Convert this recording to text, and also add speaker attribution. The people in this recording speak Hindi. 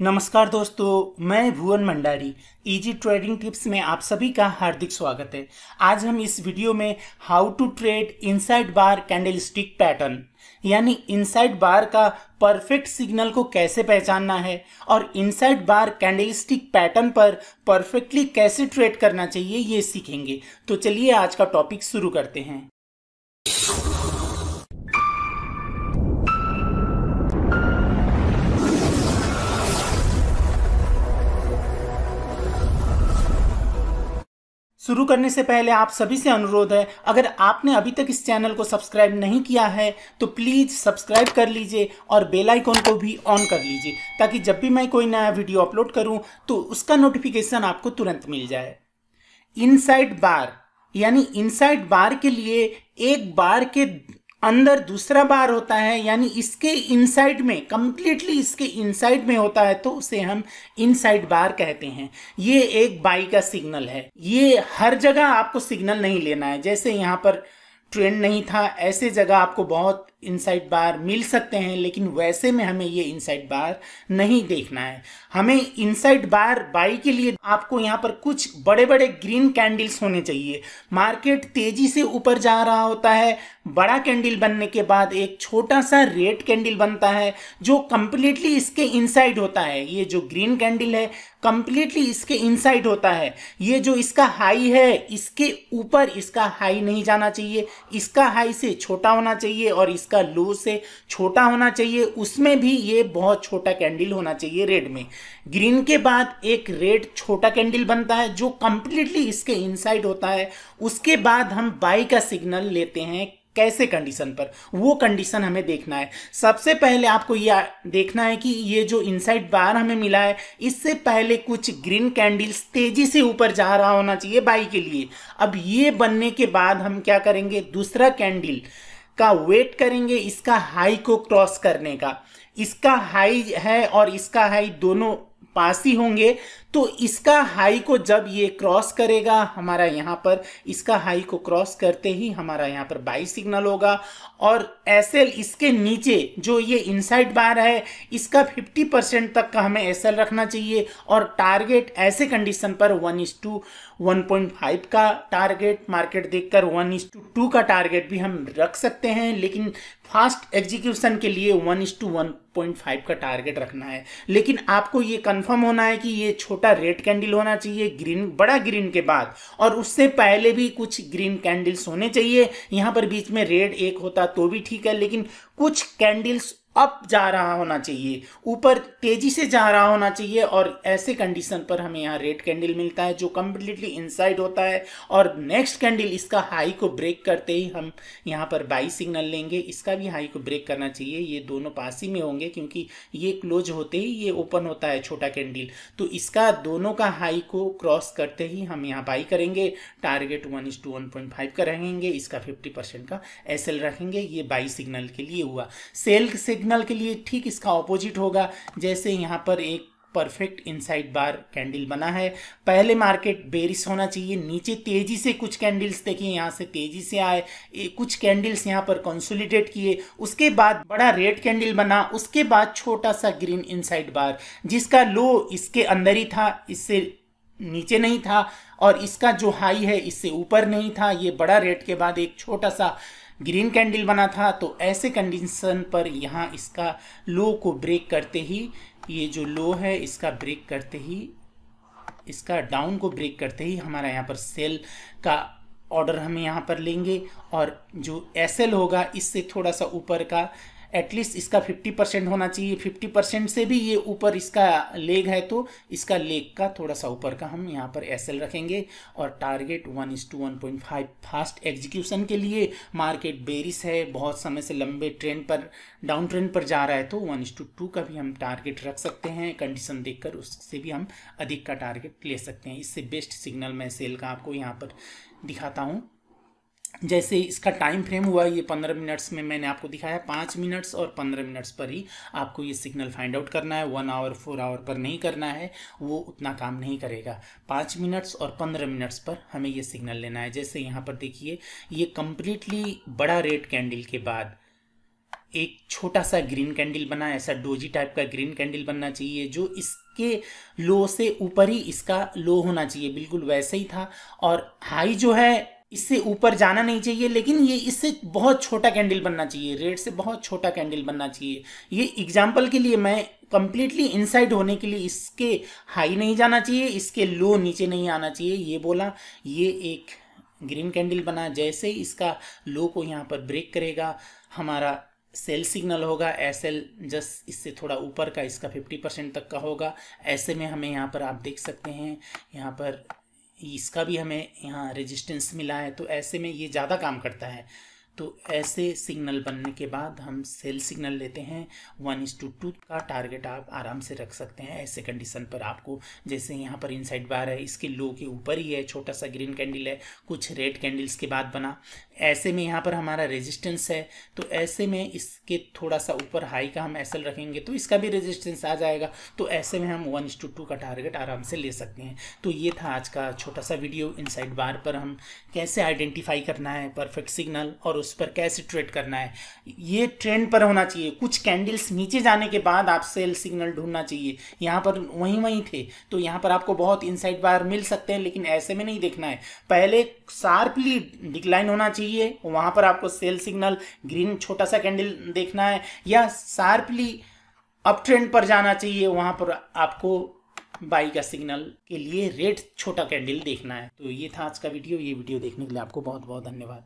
Speaker 1: नमस्कार दोस्तों मैं Bhuvan Mandari easy trading tips में आप सभी का हार्दिक स्वागत है आज हम इस वीडियो में how to trade inside bar candlestick pattern यानी इनसाइड बार का परफेक्ट सिग्नल को कैसे पहचानना है और इनसाइड बार कैंडलस्टिक पैटर्न पर परफेक्टली कैसे ट्रेड करना चाहिए ये सीखेंगे तो चलिए आज का टॉपिक शुरू करते हैं शुरू करने से पहले आप सभी से अनुरोध है अगर आपने अभी तक इस चैनल को सब्सक्राइब नहीं किया है तो प्लीज़ सब्सक्राइब कर लीजिए और बेल आइकॉन को भी ऑन कर लीजिए ताकि जब भी मैं कोई नया वीडियो अपलोड करूं तो उसका नोटिफिकेशन आपको तुरंत मिल जाए इनसाइड बार यानी इनसाइड बार के लिए एक बार के अंदर दूसरा बार होता है यानी इसके इनसाइड में कंप्लीटली इसके इनसाइड में होता है तो उसे हम इनसाइड बार कहते हैं ये एक बाई का सिग्नल है ये हर जगह आपको सिग्नल नहीं लेना है जैसे यहाँ पर ट्रेंड नहीं था ऐसे जगह आपको बहुत इनसाइट बार मिल सकते हैं लेकिन वैसे में हमें ये इनसाइट बार नहीं देखना है हमें इनसाइट बार बाई के लिए आपको यहाँ पर कुछ बड़े बड़े ग्रीन कैंडल्स होने चाहिए मार्केट तेजी से ऊपर जा रहा होता है बड़ा कैंडल बनने के बाद एक छोटा सा रेड कैंडल बनता है जो कंप्लीटली इसके इनसाइड होता है ये जो ग्रीन कैंडल है कंप्लीटली इसके इनसाइड होता है ये जो इसका हाई है इसके ऊपर इसका हाई नहीं जाना चाहिए इसका हाई से छोटा होना चाहिए और इस इसका लो से छोटा होना चाहिए उसमें भी ये बहुत छोटा कैंडल होना चाहिए रेड में ग्रीन के बाद एक रेड छोटा कैंडल बनता है जो कंप्लीटली इसके इनसाइड होता है उसके बाद हम बाई का सिग्नल लेते हैं कैसे कंडीशन पर वो कंडीशन हमें देखना है सबसे पहले आपको ये देखना है कि ये जो इनसाइड बार हमें मिला है इससे पहले कुछ ग्रीन कैंडल्स तेजी से ऊपर जा रहा होना चाहिए बाई के लिए अब ये बनने के बाद हम क्या करेंगे दूसरा कैंडल का वेट करेंगे इसका हाई को क्रॉस करने का इसका हाई है और इसका हाई दोनों पास ही होंगे तो इसका हाई को जब ये क्रॉस करेगा हमारा यहाँ पर इसका हाई को क्रॉस करते ही हमारा यहाँ पर बाई सिग्नल होगा और एस इसके नीचे जो ये इनसाइड बार है इसका 50 परसेंट तक का हमें एस रखना चाहिए और टारगेट ऐसे कंडीशन पर वन इज टू वन का टारगेट मार्केट देखकर वन इज टू टू का टारगेट भी हम रख सकते हैं लेकिन फास्ट एग्जीक्यूशन के लिए one is to one point five का टारगेट रखना है लेकिन आपको ये कंफर्म होना है कि ये छोटा रेड कैंडल होना चाहिए ग्रीन बड़ा ग्रीन के बाद और उससे पहले भी कुछ ग्रीन कैंडल्स होने चाहिए यहाँ पर बीच में रेड एक होता तो भी ठीक है लेकिन कुछ कैंडल्स अप जा रहा होना चाहिए ऊपर तेजी से जा रहा होना चाहिए और ऐसे कंडीशन पर हमें यहाँ रेड कैंडल मिलता है जो कम्प्लीटली इनसाइड होता है और नेक्स्ट कैंडल इसका हाई को ब्रेक करते ही हम यहाँ पर बाई सिग्नल लेंगे इसका भी हाई को ब्रेक करना चाहिए ये दोनों पास ही में होंगे क्योंकि ये क्लोज होते ही ये ओपन होता है छोटा कैंडल तो इसका दोनों का हाई को क्रॉस करते ही हम यहाँ बाई करेंगे target one is to one point five का रहेंगे इसका फिफ्टी परसेंट का एस रखेंगे ये बाई सिग्नल के लिए हुआ सेल सिग्नल के लिए ठीक इसका ऑपोजिट होगा जैसे यहाँ पर एक परफेक्ट इनसाइड बार कैंडल बना है पहले मार्केट बेरिस होना चाहिए नीचे तेजी से कुछ कैंडल्स देखिए यहाँ से तेजी से आए कुछ कैंडल्स यहाँ पर कंसोलिडेट किए उसके बाद बड़ा रेड कैंडल बना उसके बाद छोटा सा ग्रीन इनसाइड बार जिसका लो इसके अंदर ही था इससे नीचे नहीं था और इसका जो हाई है इससे ऊपर नहीं था ये बड़ा रेट के बाद एक छोटा सा ग्रीन कैंडल बना था तो ऐसे कंडीशन पर यहाँ इसका लो को ब्रेक करते ही ये जो लो है इसका ब्रेक करते ही इसका डाउन को ब्रेक करते ही हमारा यहाँ पर सेल का ऑर्डर हम यहाँ पर लेंगे और जो एसएल होगा इससे थोड़ा सा ऊपर का एटलीस्ट इसका 50 परसेंट होना चाहिए 50 परसेंट से भी ये ऊपर इसका लेग है तो इसका लेग का थोड़ा सा ऊपर का हम यहाँ पर एस रखेंगे और target one is to one point five fast execution के लिए मार्केट बेरिस है बहुत समय से लंबे ट्रेंड पर डाउन ट्रेंड पर जा रहा है तो वन इज टू टू का भी हम टारगेट रख सकते हैं कंडीशन देख उससे भी हम अधिक का टारगेट ले सकते हैं इससे बेस्ट सिग्नल मैं सेल का आपको यहाँ पर दिखाता हूँ जैसे इसका टाइम फ्रेम हुआ ये पंद्रह मिनट्स में मैंने आपको दिखाया पाँच मिनट्स और पंद्रह मिनट्स पर ही आपको ये सिग्नल फाइंड आउट करना है वन आवर फोर आवर पर नहीं करना है वो उतना काम नहीं करेगा पाँच मिनट्स और पंद्रह मिनट्स पर हमें ये सिग्नल लेना है जैसे यहाँ पर देखिए ये कम्प्लीटली बड़ा रेड कैंडल के बाद एक छोटा सा ग्रीन कैंडल बना ऐसा डोजी टाइप का ग्रीन कैंडल बनना चाहिए जो इसके लो से ऊपर ही इसका लो होना चाहिए बिल्कुल वैसे ही था और हाई जो है इससे ऊपर जाना नहीं चाहिए लेकिन ये इससे बहुत छोटा कैंडल बनना चाहिए रेड से बहुत छोटा कैंडल बनना चाहिए ये एग्जाम्पल के लिए मैं कंप्लीटली इनसाइड होने के लिए इसके हाई नहीं जाना चाहिए इसके लो नीचे नहीं आना चाहिए ये बोला ये एक ग्रीन कैंडल बना जैसे इसका लो को यहाँ पर ब्रेक करेगा हमारा सेल सिग्नल होगा एस एल जस्ट इससे थोड़ा ऊपर का इसका 50 परसेंट तक का होगा ऐसे में हमें यहाँ पर आप देख सकते हैं यहाँ पर इसका भी हमें यहाँ रेजिस्टेंस मिला है तो ऐसे में ये ज़्यादा काम करता है तो ऐसे सिग्नल बनने के बाद हम सेल सिग्नल लेते हैं वन इज टू टू का टारगेट आप आराम से रख सकते हैं ऐसे कंडीशन पर आपको जैसे यहाँ पर इनसाइड बार है इसके लो के ऊपर ही है छोटा सा ग्रीन कैंडल है कुछ रेड कैंडल्स के बाद बना ऐसे में यहाँ पर हमारा रेजिस्टेंस है तो ऐसे में इसके थोड़ा सा ऊपर हाई का हम एस रखेंगे तो इसका भी रेजिस्टेंस आ जाएगा तो ऐसे में हम वन टू टू का टारगेट आराम से ले सकते हैं तो ये था आज का छोटा सा वीडियो इन बार पर हम कैसे आइडेंटिफाई करना है परफेक्ट सिग्नल और उस उस पर कैसे ट्रेड करना है ये ट्रेंड पर होना चाहिए कुछ कैंडल्स नीचे जाने के बाद आप सेल सिग्नल ढूंढना चाहिए यहाँ पर वहीं वहीं थे तो यहाँ पर आपको बहुत इनसाइड बार मिल सकते हैं लेकिन ऐसे में नहीं देखना है पहले शार्पली डिक्लाइन होना चाहिए वहाँ पर आपको सेल सिग्नल ग्रीन छोटा सा कैंडल देखना है या शार्पली अप ट्रेंड पर जाना चाहिए वहाँ पर आपको बाई का सिग्नल के लिए रेड छोटा कैंडल देखना है तो ये था आज का वीडियो ये वीडियो देखने के लिए आपको बहुत बहुत धन्यवाद